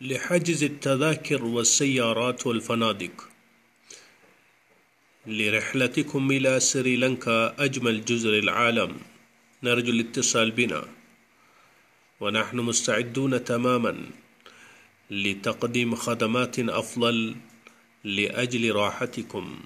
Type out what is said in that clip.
لحجز التذاكر والسيارات والفنادق لرحلتكم إلى سريلانكا أجمل جزر العالم نرجو الاتصال بنا ونحن مستعدون تماما لتقديم خدمات أفضل لأجل راحتكم